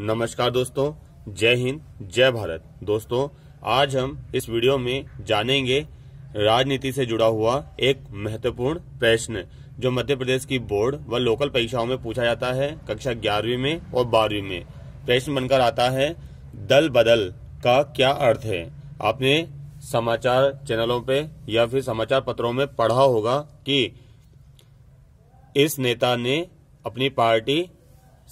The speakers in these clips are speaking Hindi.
नमस्कार दोस्तों जय हिंद जय भारत दोस्तों आज हम इस वीडियो में जानेंगे राजनीति से जुड़ा हुआ एक महत्वपूर्ण प्रश्न जो मध्य प्रदेश की बोर्ड व लोकल परीक्षाओं में पूछा जाता है कक्षा ग्यारहवीं में और बारहवीं में प्रश्न बनकर आता है दल बदल का क्या अर्थ है आपने समाचार चैनलों पे या फिर समाचार पत्रों में पढ़ा होगा कि इस नेता ने अपनी पार्टी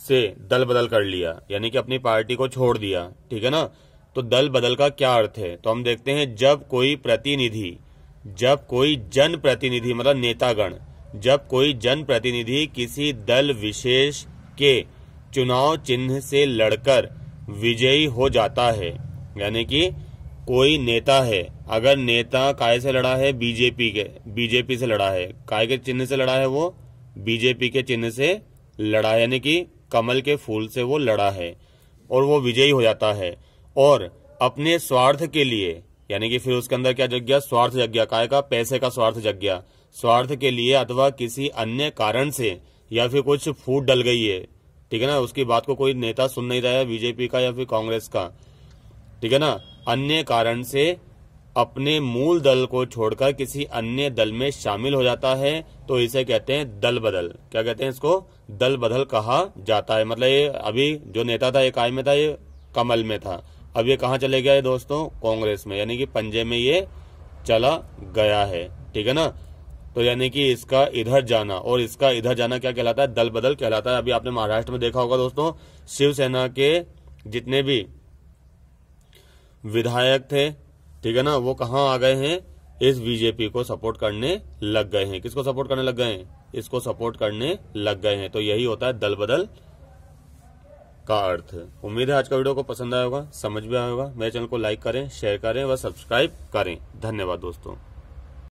से दल बदल कर लिया यानी कि अपनी पार्टी को छोड़ दिया ठीक है ना तो दल बदल का क्या अर्थ है तो हम देखते हैं जब कोई प्रतिनिधि जब कोई जन प्रतिनिधि मतलब नेतागण जब कोई जन प्रतिनिधि किसी दल विशेष के चुनाव चिन्ह से लड़कर विजयी हो जाता है यानी कि कोई नेता है अगर नेता काय से लड़ा है बीजेपी के बीजेपी से लड़ा है काय के चिन्ह से लड़ा है वो बीजेपी के चिन्ह से लड़ा है यानी कि कमल के फूल से वो लड़ा है और वो विजयी हो जाता है और अपने स्वार्थ के लिए यानी कि फिर उसके अंदर क्या जग गया स्वार्थ जग गया काय का पैसे का स्वार्थ जग गया स्वार्थ के लिए अथवा किसी अन्य कारण से या फिर कुछ फूट डल गई है ठीक है ना उसकी बात को कोई नेता सुन नहीं रहा है बीजेपी का या फिर कांग्रेस का ठीक है ना अन्य कारण से अपने मूल दल को छोड़कर किसी अन्य दल में शामिल हो जाता है तो इसे कहते हैं दल बदल क्या कहते हैं इसको दल बदल कहा जाता है मतलब ये अभी जो नेता था ये काय में था ये कमल में था अब ये कहाँ चले गया है दोस्तों कांग्रेस में यानी कि पंजे में ये चला गया है ठीक है ना तो यानी कि इसका इधर जाना और इसका इधर जाना क्या कहलाता है दल बदल कहलाता है अभी आपने महाराष्ट्र में देखा होगा दोस्तों शिवसेना के जितने भी विधायक थे ठीक है ना वो कहाँ आ गए हैं इस बीजेपी को सपोर्ट करने लग गए हैं किसको सपोर्ट करने लग गए हैं इसको सपोर्ट करने लग गए हैं तो यही होता है दल बदल का अर्थ उम्मीद है आज का वीडियो को पसंद आया होगा समझ भी आया होगा मेरे चैनल को लाइक करें शेयर करें व सब्सक्राइब करें धन्यवाद दोस्तों